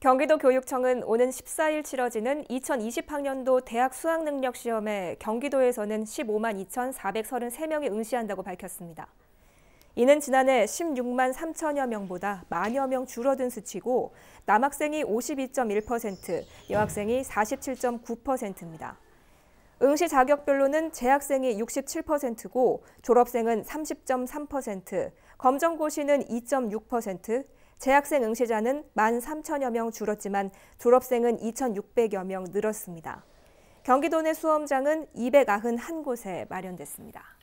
경기도 교육청은 오는 14일 치러지는 2020학년도 대학 수학능력 시험에 경기도에서는 15만 2,433명이 응시한다고 밝혔습니다. 이는 지난해 16만 3천여 명보다 만여 명 줄어든 수치고 남학생이 52.1%, 여학생이 47.9%입니다. 응시 자격별로는 재학생이 67%고 졸업생은 30.3%, 검정고시는 2.6%, 재학생 응시자는 1만 3천여 명 줄었지만 졸업생은 2,600여 명 늘었습니다. 경기도 내 수험장은 291곳에 마련됐습니다.